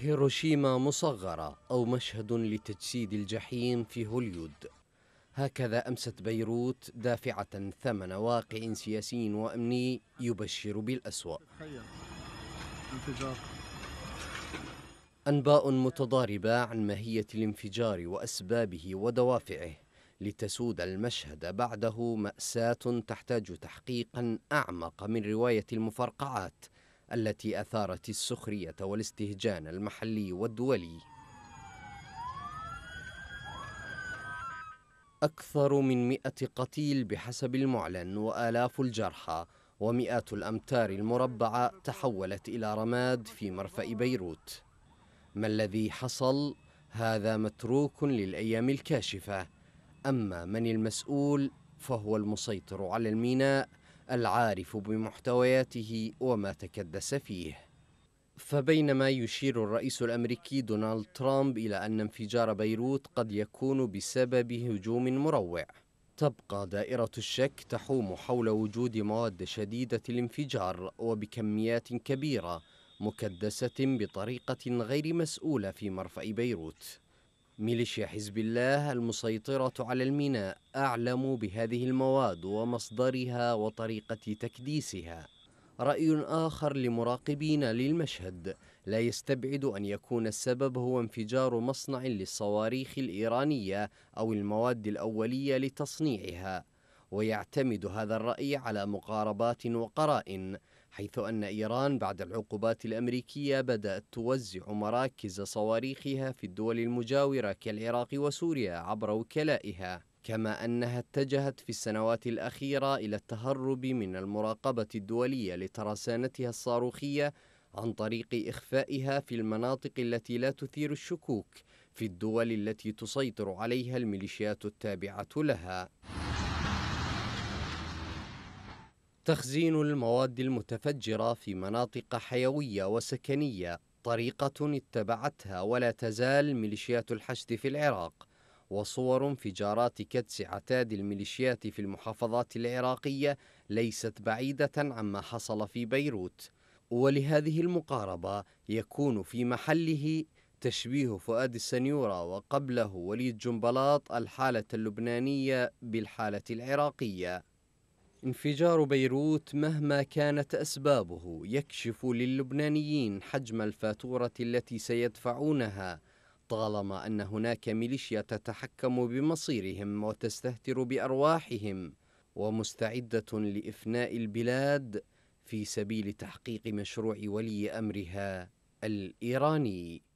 هيروشيما مصغرة أو مشهد لتجسيد الجحيم في هوليود هكذا أمست بيروت دافعة ثمن واقع سياسي وأمني يبشر بالأسوأ أنباء متضاربة عن ماهية الانفجار وأسبابه ودوافعه لتسود المشهد بعده مأساة تحتاج تحقيقا أعمق من رواية المفرقعات التي أثارت السخرية والاستهجان المحلي والدولي أكثر من مئة قتيل بحسب المعلن وآلاف الجرحى ومئات الأمتار المربعة تحولت إلى رماد في مرفأ بيروت ما الذي حصل هذا متروك للأيام الكاشفة أما من المسؤول فهو المسيطر على الميناء العارف بمحتوياته وما تكدس فيه فبينما يشير الرئيس الامريكي دونالد ترامب الى ان انفجار بيروت قد يكون بسبب هجوم مروع تبقى دائرة الشك تحوم حول وجود مواد شديدة الانفجار وبكميات كبيرة مكدسة بطريقة غير مسؤولة في مرفأ بيروت ميليشيا حزب الله المسيطرة على الميناء أعلم بهذه المواد ومصدرها وطريقة تكديسها رأي آخر لمراقبين للمشهد لا يستبعد أن يكون السبب هو انفجار مصنع للصواريخ الإيرانية أو المواد الأولية لتصنيعها ويعتمد هذا الرأي على مقاربات وقرائن حيث أن إيران بعد العقوبات الأمريكية بدأت توزع مراكز صواريخها في الدول المجاورة كالعراق وسوريا عبر وكلائها كما أنها اتجهت في السنوات الأخيرة إلى التهرب من المراقبة الدولية لترسانتها الصاروخية عن طريق إخفائها في المناطق التي لا تثير الشكوك في الدول التي تسيطر عليها الميليشيات التابعة لها تخزين المواد المتفجرة في مناطق حيوية وسكنية طريقة اتبعتها ولا تزال ميليشيات الحشد في العراق وصور انفجارات كدس عتاد الميليشيات في المحافظات العراقية ليست بعيدة عما حصل في بيروت ولهذه المقاربة يكون في محله تشبيه فؤاد السنيورة وقبله وليد جنبلاط الحالة اللبنانية بالحالة العراقية انفجار بيروت مهما كانت أسبابه يكشف للبنانيين حجم الفاتورة التي سيدفعونها طالما أن هناك ميليشيا تتحكم بمصيرهم وتستهتر بأرواحهم ومستعدة لإفناء البلاد في سبيل تحقيق مشروع ولي أمرها الإيراني